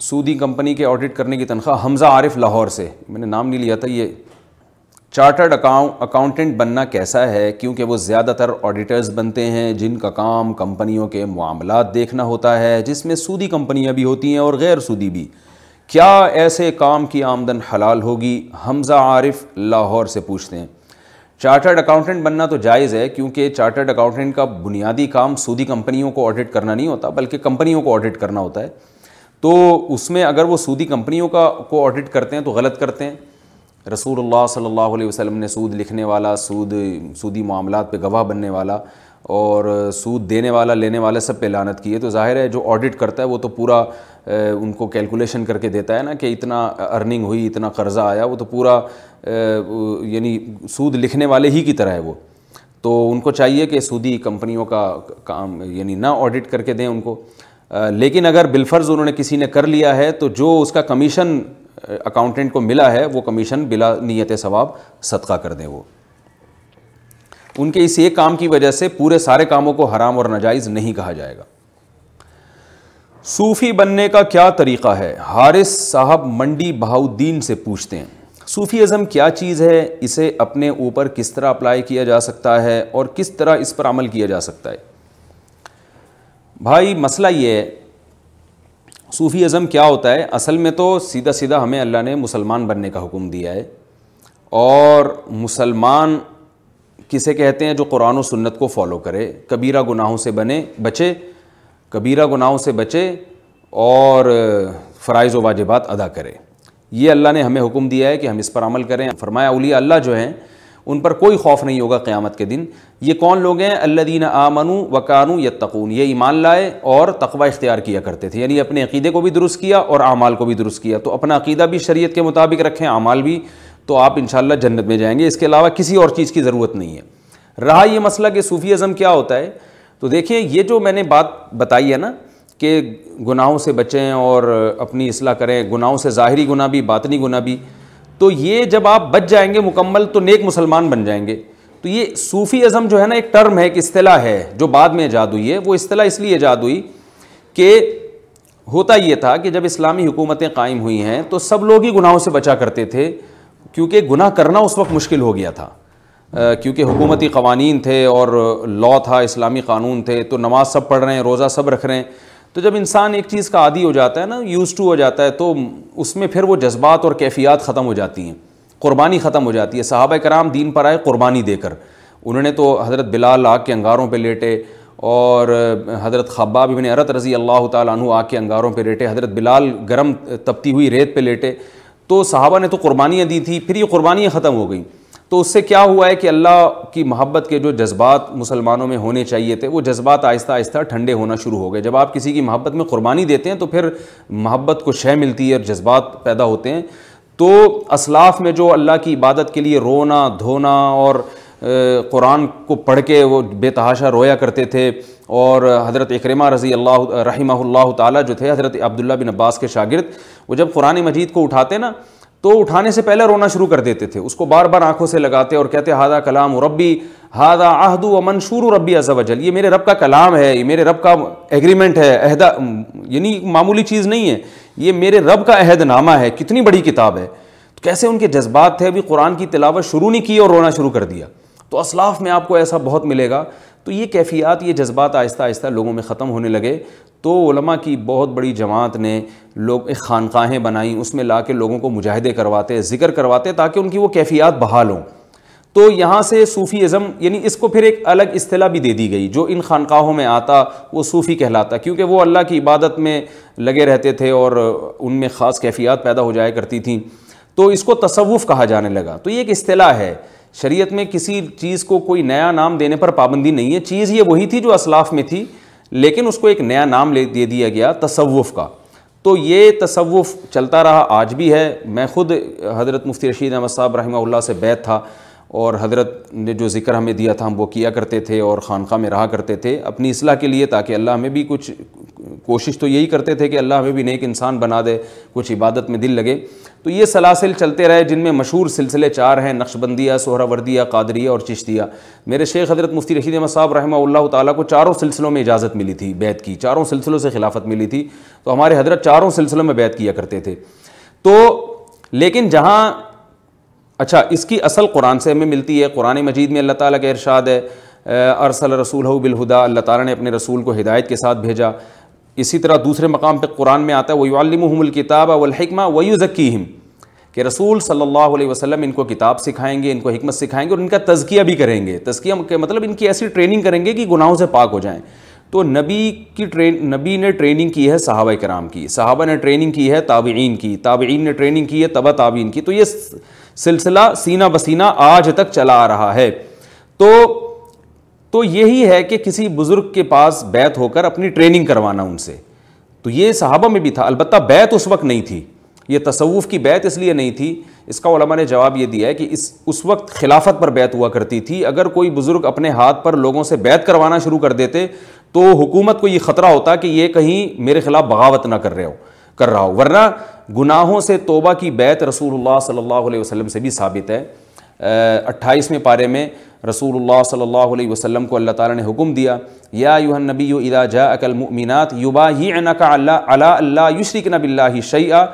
सूदी company के audit करने की तनख्वाह हमज़ा आरिफ लाहौर से मैंने नाम नहीं लिया था ये चार्टर्ड अकाउंट अकाउंटेंट बनना कैसा है क्योंकि वो ज़्यादातर ऑडिटर्स बनते हैं जिनका काम कंपनियों के मामला देखना होता है जिसमें सूदी कंपनियां भी होती हैं और गैर सूदी भी क्या ऐसे काम की आमदन हलाल होगी हमज़ा आरिफ लाहौर से पूछते हैं चार्टर्ड अकाउंटेंट बनना तो जायज़ है क्योंकि चार्टर्ड अकाउंटेंट का बुनियादी काम सूदी कंपनियों को ऑडिट करना नहीं होता बल्कि कंपनियों को ऑडिट करना होता है तो उसमें अगर वो सूदी कंपनियों का को ऑडिट करते हैं तो गलत करते हैं रसूल सल्लल्लाहु अलैहि वसल्लम ने सूद लिखने वाला सूद सूदी मामला पे गवाह बनने वाला और सूद देने वाला लेने वाले सब पे लानत की है तो जाहिर है जो ऑडिट करता है वो तो पूरा उनको कैलकुलेशन करके देता है ना कि इतना अर्निंग हुई इतना कर्ज़ा आया वो तो पूरा यानी सूद लिखने वाले ही की तरह है वो तो उनको चाहिए कि सूदी कंपनियों का काम यानी ना ऑडिट करके दें उनको लेकिन अगर बिलफर्ज उन्होंने किसी ने कर लिया है तो जो उसका कमीशन अकाउंटेंट को मिला है वो कमीशन बिला नीयत सवाब सदका कर दें वो उनके इस एक काम की वजह से पूरे सारे कामों को हराम और नाजायज़ नहीं कहा जाएगा सूफ़ी बनने का क्या तरीक़ा है हारिस साहब मंडी बहाउद्दीन से पूछते हैं सूफ़ी अज़म क्या चीज़ है इसे अपने ऊपर किस तरह अप्लाई किया जा सकता है और किस तरह इस पर अमल किया जा सकता है भाई मसला ये है सूफ़ी अज़म क्या होता है असल में तो सीधा सीधा हमें अल्लाह ने मुसलमान बनने का हुक्म दिया है और मुसलमान किसे कहते हैं जो कुरान और सुन्नत को फॉलो करे कबीरा गुनाहों से बने बचे कबीरा गुनाहों से बचे और फ़राइज़ वाजिबात अदा करे ये अल्लाह ने हमें हुक्म दिया है कि हम इस पर अमल करें फरमाया उलिया अल्लाह जो हैं उन पर कोई खौफ नहीं होगा क़्यामत के दिन ये कौन लोग हैं अल्लादीन आमनु वकानु तकून ये ईमान लाए और तकवा इख्तियार किया करते थे यानी अपने अकीदे को भी दुरुस्त किया और अमाल को भी दुरुस्त किया तो अपना अकीदा भी शरीयत के मुताबिक रखें आमाल भी तो आप इन जन्नत में जाएंगे इसके अलावा किसी और चीज़ की ज़रूरत नहीं है रहा यह मसला कि सूफी अजम क्या होता है तो देखिए ये जो मैंने बात बताई है ना कि गुनाहों से बचें और अपनी असलाह करें गुनाहों से ज़ाहरी गुना भी बातनी गुना भी तो ये जब आप बच जाएंगे मुकम्मल तो नेक मुसलमान बन जाएंगे तो ये सूफ़ी अज़म जो है ना एक टर्म है एक अतला है जो बाद में ईजाद हुई है वो अतला इसलिए ईजाद हुई कि होता ये था कि जब इस्लामी हुकूमतें कायम हुई हैं तो सब लोग ही गुनाहों से बचा करते थे क्योंकि गुनाह करना उस वक्त मुश्किल हो गया था क्योंकि हुकूमती कवानीन थे और लॉ था इस्लामी कानून थे तो नमाज सब पढ़ रहे हैं रोज़ा सब रख रहे हैं तो जब इंसान एक चीज़ का आदि हो जाता है ना यूज़ टू हो जाता है तो उसमें फिर वो जज्बात और कैफियात ख़त्म हो जाती हैं क़ुरबानी ख़त्म हो जाती है साहब कराम दीन पर आए क़ुरबानी देकर उन्होंने तो हज़रत बिलाल आग के अंगारों पर लेटे और हज़रत भी इबन अरत रज़ी अल्लाह तु आग के अंगारों पर लेटे हज़रत बिलाल गर्म तपती हुई रेत पर लेटे तो साहबा ने तो क़ुरबानियाँ दी थी फिर ये कुरबानियाँ ख़त्म हो गई तो उससे क्या हुआ है कि अल्लाह की मोहब्बत के जो जज्बात मुसलमानों में होने चाहिए थे वो जज्बात आहिस्ता आहिस्ता ठंडे होना शुरू हो गए जब आप किसी की मोहब्बत में कुर्बानी देते हैं तो फिर मोहब्बत को शह मिलती है और जज्बात पैदा होते हैं तो असलाफ में जो अल्लाह की इबादत के लिए रोना धोना और कुरान को पढ़ के वो बेतहाशा रोया करते थे और हज़रत इकरमा रज़ी अल्लाह रही जो थे हज़रत अब्दुल्ला बिन अब्बास के शागिर्द वो जब कुरान मजीद को उठाते ना तो उठाने से पहले रोना शुरू कर देते थे उसको बार बार आंखों से लगाते और कहते हादा कलाम रब्बी हादा आहदू व मंशूर रब्बी अजल ये मेरे रब का कलाम है ये मेरे रब का एग्रीमेंट है अहदा यानी मामूली चीज़ नहीं है ये मेरे रब का अहदनामा है कितनी बड़ी किताब है तो कैसे उनके जज्बात थे अभी कुरान की तिलावत शुरू नहीं की और रोना शुरू कर दिया तो असलाफ में आपको ऐसा बहुत मिलेगा तो ये कैफियत ये जज्बात आहिस्ता आहिस्ता लोगों में ख़त्म होने लगे तो उलमा की बहुत बड़ी जमात ने लोग एक खानकाहें बनाई उसमें ला के लोगों को मुजाहदे करवाते ज़िक्र करवाते ताकि उनकी वो कैफियत बहाल हों तो यहाँ से सूफ़ी इज़म यानी इसको फिर एक अलग असिला भी दे दी गई जो इन खानकाहों में आता वो सूफ़ी कहलाता क्योंकि वो अल्लाह की इबादत में लगे रहते थे और उनमें ख़ास कैफियत पैदा हो जाया करती थी तो इसको तसवुफ़ कहा जाने लगा तो ये एक अतलाह है शरीयत में किसी चीज़ को कोई नया नाम देने पर पाबंदी नहीं है चीज़ ये वही थी जो असलाफ में थी लेकिन उसको एक नया नाम ले दे दिया गया तसवुफ़ का तो ये तसवुफ़ चलता रहा आज भी है मैं ख़ुद हज़रत मुफ्ती रशीद अहमद साहब रही से बैत था और हज़रत ने जो ज़िक्र हमें दिया था हम वो किया करते थे और ख़ानख़ा में रहा करते थे अपनी असलाह के लिए ताकि अल्लाह हमें भी कुछ कोशिश तो यही करते थे कि अल्लाह हमें भी नेक इंसान बना दे कुछ इबादत में दिल लगे तो ये सलासिल चलते रहे जिनमें मशहूर सिलसिले चार हैं नक्शबंदिया सोहरावर्दिया कादरिया और चिश्तिया मेरे शेख हज़रत मुफ्ती रशीद अहमद साहब रहमा ताला को चारों सिलसिलों में इजाज़त मिली थी बैत की चारों सिलसिलों से खिलाफत मिली थी तो हमारे हज़रत चारों सिलसिलों में बैत किया करते थे तो लेकिन जहाँ अच्छा इसकी असल कुरान से हमें मिलती है कुरान मजीद में अल्लाह ताला का इरशाद है अरसल रसूल बिलहुदा अल्लाह ताला ने अपने रसूल को हिदायत के साथ भेजा इसी तरह दूसरे मकाम पर कुरान में आता है वयुआमल किताब वलहिकमा वयुज़कीम कि रसूल सल्लल्लाहु अलैहि वसल्लम इनको किताब सिखाएंगे इनको हमत सिखाएंगे और इनका तज़किया भी करेंगे तज़किया के मतलब इनकी ऐसी ट्रेनिंग करेंगे कि गुनाहों से पाक हो जाएं तो नबी की ट्रेन नबी ने ट्रेनिंग की है सहाबा कराम की सहाबा ने ट्रेनिंग की है ताबीन की ताबीन ने ट्रेनिंग की है तबा ताबीन की तो ये सिलसिला सीना बसीना आज तक चला आ रहा है तो तो यही है कि किसी बुज़ुर्ग के पास बैत होकर अपनी ट्रेनिंग करवाना उनसे तो ये साहबा में भी था अलबत्त बैत उस वक्त नहीं थी ये तसवुफ़ की बैत इसलिए नहीं थी इसका उलमा ने जवाब ये दिया है कि इस उस वक्त खिलाफत पर बैत हुआ करती थी अगर कोई बुज़ुर्ग अपने हाथ पर लोगों से बैत करवाना शुरू कर देते तो हुकूमत को ये ख़तरा होता कि ये कहीं मेरे ख़िलाफ़ बगावत ना कर रहे हो कर रहा हो वरना गुनाहों से तोबा की बैत रसूलुल्लाह सल्लल्लाहु अलैहि वसल्लम से भी साबित है अट्ठाईसवें पारे में रसूलुल्लाह सल्लल्लाहु अलैहि वसल्लम को अल्लाह ताला ने हुक्म दिया या यू नबी इला जा अकल युबा ही अनका अला अल्ला युशरिकना बिल्ला शैया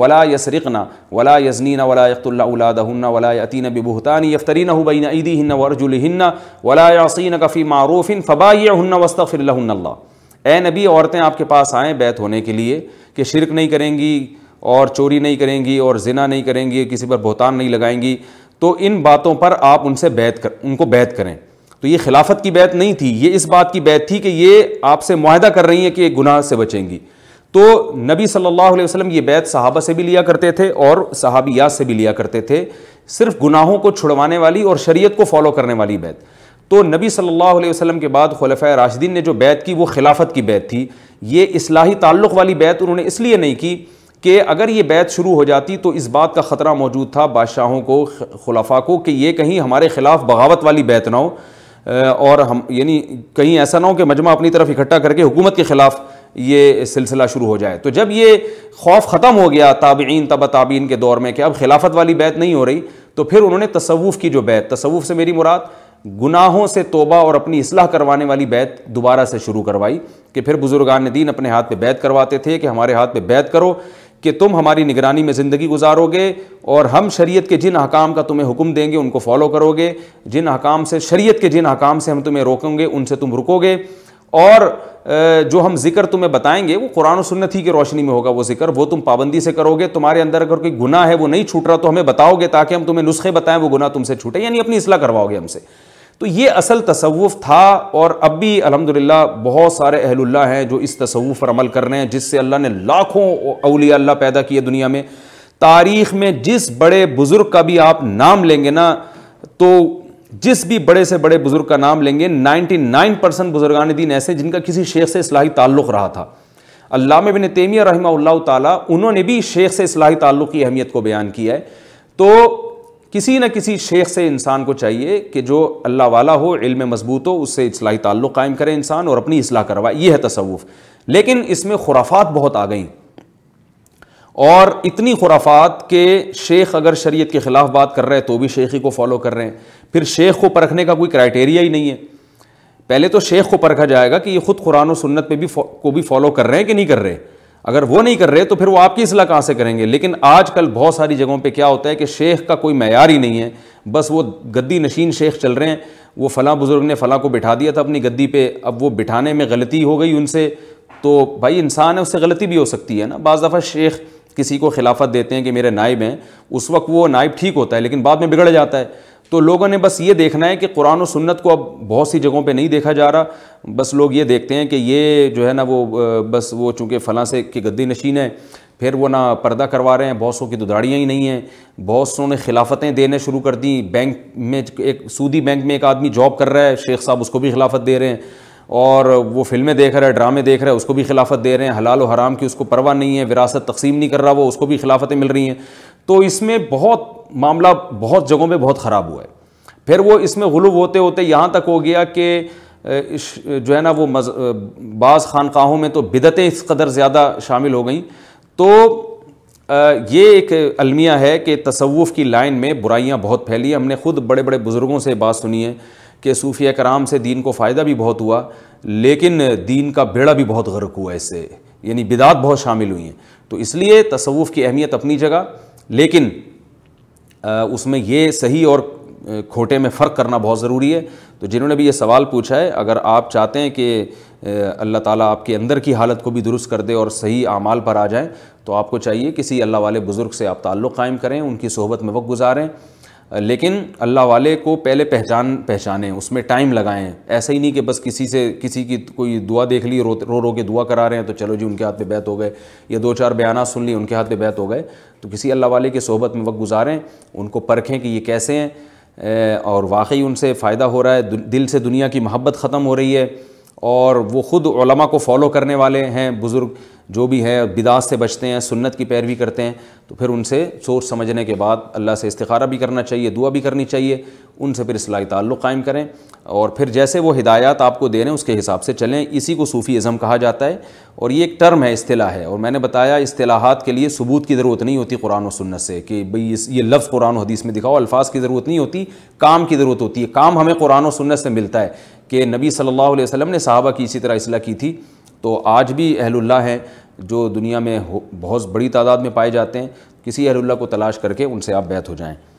वला यसरिकना वला यजनीना वला यकतुल्ला उलादहन्ना वला यतीन बिबुहतानी यफ्तरीन बैन ईदी हिन्ना वर्जुल हिन्ना वला यासिन कफ़ी मारूफ़िन फ़बा हन्ना वस्तफ़िर ए नबी औरतें आपके पास आएँ बैत होने के लिए कि शिरक नहीं करेंगी और चोरी नहीं करेंगी और जिना नहीं करेंगी किसी पर बहतान नहीं लगाएंगी तो इन बातों पर आप उनसे बैत कर उनको बैत करें तो ये खिलाफत की बैत नहीं थी ये इस बात की बैत थी कि ये आपसे माहदा कर रही हैं कि गुनाह से बचेंगी तो नबी सल्लल्लाहु अलैहि वसल्लम ये बैत सहाबा से भी लिया करते थे और सहाबियात से भी लिया करते थे सिर्फ गुनाहों को छुड़वाने वाली और शरीयत को फॉलो करने वाली बैत तो नबी सल्लल्लाहु अलैहि वसल्लम के बाद खलफ़ राशिदीन ने जो बैत की वो खिलाफत की बैत थी ये इस्लाही ताल्लुक़ वाली बैत उन्होंने इसलिए नहीं की कि अगर ये बैत शुरू हो जाती तो इस बात का ख़तरा मौजूद था बादशाहों को खलफा को कि ये कहीं हमारे ख़िलाफ़ बगावत वाली बैत ना हो और हम यानी कहीं ऐसा ना हो कि मजमा अपनी तरफ इकट्ठा करके हुकूमत के ख़िलाफ़ ये सिलसिला शुरू हो जाए तो जब ये खौफ ख़त्म हो गया ताबीन तब ताबीन के दौर में कि अब खिलाफत वाली बैत नहीं हो रही तो फिर उन्होंने तसवुफ़ की जो बैत तसवुफ़ से मेरी मुराद गुनाहों से तोबा और अपनी इसलाह करवाने वाली बैत दोबारा से शुरू करवाई कि फिर बुजुर्गान दीन अपने हाथ पे बैत करवाते थे कि हमारे हाथ पे बैत करो कि तुम हमारी निगरानी में ज़िंदगी गुजारोगे और हम शरीयत के जिन हकाम का तुम्हें हुक्म देंगे उनको फॉलो करोगे जिन हकाम से शरीयत के जिन हकाम से हम तुम्हें रोकेंगे उनसे तुम रुकोगे और जो हम जिक्र तुम्हें बताएंगे वो कुरान सुन्नत ही की रोशनी में होगा वो जिक्र वो तुम पाबंदी से करोगे तुम्हारे अंदर अगर कोई गुना है वो नहीं छूट रहा तो हमें बताओगे ताकि हम तुम्हें नुस्खे बताएं वो गुना तुमसे छूटे यानी अपनी इसलाह करवाओगे हमसे तो ये असल तसवुफ़ था और अब भी अलहमदिल्ला बहुत सारे अहलुल्ला हैं जो इस तसवुफ़ पर अमल कर रहे हैं जिससे अल्लाह ने लाखों अलिया अल्लाह पैदा किए दुनिया में तारीख़ में जिस बड़े बुज़ुर्ग का भी आप नाम लेंगे ना तो जिस भी बड़े से बड़े बुज़ुर्ग का नाम लेंगे 99 परसेंट बुजुर्गान दिन ऐसे जिनका किसी शेख से इस्लाही ताल्लुक़ रहा था अल्लाह बिन तैमिया रही उन्होंने भी शेख से इस्लाही ताल्लुक़ की अहमियत को बयान किया है तो किसी न किसी शेख से इंसान को चाहिए कि जो अल्लाह वाला हो इल्म मजबूत हो उससे इसलाही ताल्लुक़ कायम करे इंसान और अपनी असलाह करवाए यह है तसवुफ़ लेकिन इसमें खुराफात बहुत आ गई और इतनी खुराफात के शेख अगर शरीयत के ख़िलाफ़ बात कर रहे हैं तो भी शेखी को फॉलो कर रहे हैं फिर शेख को परखने का कोई क्राइटेरिया ही नहीं है पहले तो शेख को परखा जाएगा कि ये ख़ुद कुरान और सुन्नत पे भी को भी फॉलो कर रहे हैं कि नहीं कर रहे हैं अगर वो नहीं कर रहे तो फिर वो आपकी असलाह कहाँ से करेंगे लेकिन आजकल बहुत सारी जगहों पे क्या होता है कि शेख का कोई मैार ही नहीं है बस वो गद्दी नशीन शेख चल रहे हैं वो फ़लाँ बुज़ुर्ग ने फ़लाँ को बिठा दिया था अपनी गद्दी पे अब वो बिठाने में गलती हो गई उनसे तो भाई इंसान है उससे गलती भी हो सकती है ना बज़ दफ़ा शेख किसी को खिलाफत देते हैं कि मेरे नायब हैं उस वक्त वो नायब ठीक होता है लेकिन बाद में बिगड़ जाता है तो लोगों ने बस ये देखना है कि कुरान और सुन्नत को अब बहुत सी जगहों पे नहीं देखा जा रहा बस लोग ये देखते हैं कि ये जो है ना वो बस वो चूँकि फलां से की गद्दी नशीन है फिर वो ना पर्दा करवा रहे हैं बहुत सौ की दुदाड़ियाँ तो ही नहीं हैं बहुत सौ ने खिलाफतें देने शुरू कर दी बैंक में एक सूदी बैंक में एक आदमी जॉब कर रहा है शेख साहब उसको भी खिलाफत दे रहे हैं और वो फिल्में देख रहा है ड्रामे देख रहा है उसको भी खिलाफत दे रहे हैं हलाल और हराम की उसको परवाह नहीं है विरासत तकसीम नहीं कर रहा वो उसको भी खिलाफतें मिल रही हैं तो इसमें बहुत मामला बहुत जगहों में बहुत ख़राब हुआ है फिर वो इसमें गलूब होते होते यहाँ तक हो गया कि जो है ना वो मज बाज़ खानकाहों में तो बिदतें इस कदर ज़्यादा शामिल हो गई तो ये एक अलमिया है कि तसवुफ़ की लाइन में बुराइयाँ बहुत फैली हमने ख़ुद बड़े बड़े बुज़ुर्गों से बात सुनी है कि सूफिया कराम से दीन को फ़ायदा भी बहुत हुआ लेकिन दीन का बेड़ा भी बहुत गर्क हुआ इससे यानी बिदात बहुत शामिल हुई हैं तो इसलिए तसवुफ़ की अहमियत अपनी जगह लेकिन उसमें ये सही और खोटे में फ़र्क करना बहुत ज़रूरी है तो जिन्होंने भी ये सवाल पूछा है अगर आप चाहते हैं कि अल्लाह ताला आपके अंदर की हालत को भी दुरुस्त कर दे और सही आमाल पर आ जाएं तो आपको चाहिए किसी अल्लाह वाले बुज़ुर्ग से आप ताल्लुक़ कायम करें उनकी सोहबत में वक्त गुजारें लेकिन अल्लाह वाले को पहले पहचान पहचानें उसमें टाइम लगाएं ऐसा ही नहीं कि बस किसी से किसी की कोई दुआ देख ली रो रो रो के दुआ करा रहे हैं तो चलो जी उनके हाथ पे बैत हो गए या दो चार बयाना सुन ली उनके हाथ पे बैत हो गए तो किसी अल्लाह वाले के सोहबत में वक्त गुजारें उनको परखें कि ये कैसे हैं और वाकई उनसे फ़ायदा हो रहा है दिल से दुनिया की मोहब्बत ख़त्म हो रही है और वो ख़ुद को फ़ॉलो करने वाले हैं बुज़ुर्ग जो भी हैं बिदास से बचते हैं सुन्नत की पैरवी करते हैं तो फिर उनसे सोच समझने के बाद अल्लाह से इस्तारा भी करना चाहिए दुआ भी करनी चाहिए उनसे फिर इसलाही ताल्लुक़ कायम करें और फिर जैसे वो हिदायत आपको दे रहे हैं उसके हिसाब से चलें इसी को सूफ़ी इज़म कहा जाता है और ये एक टर्म है अतलाह है और मैंने बताया अतलाहत के लिए सबूत की ज़रूरत नहीं होती कुरान और सुन्नत से कि भाई ये लफ्ज़ कुरान हदीस में दिखाओ अल्फाज की ज़रूरत नहीं होती काम की ज़रूरत होती है काम हमें कुरान और सुन्नत से मिलता है कि नबी सल्लल्लाहु अलैहि वसल्लम ने साहबा की इसी तरह इसलाह की थी तो आज भी अहलुल्ला हैं जो दुनिया में बहुत बड़ी तादाद में पाए जाते हैं किसी अहलुल्ला को तलाश करके उनसे आप बैत हो जाएँ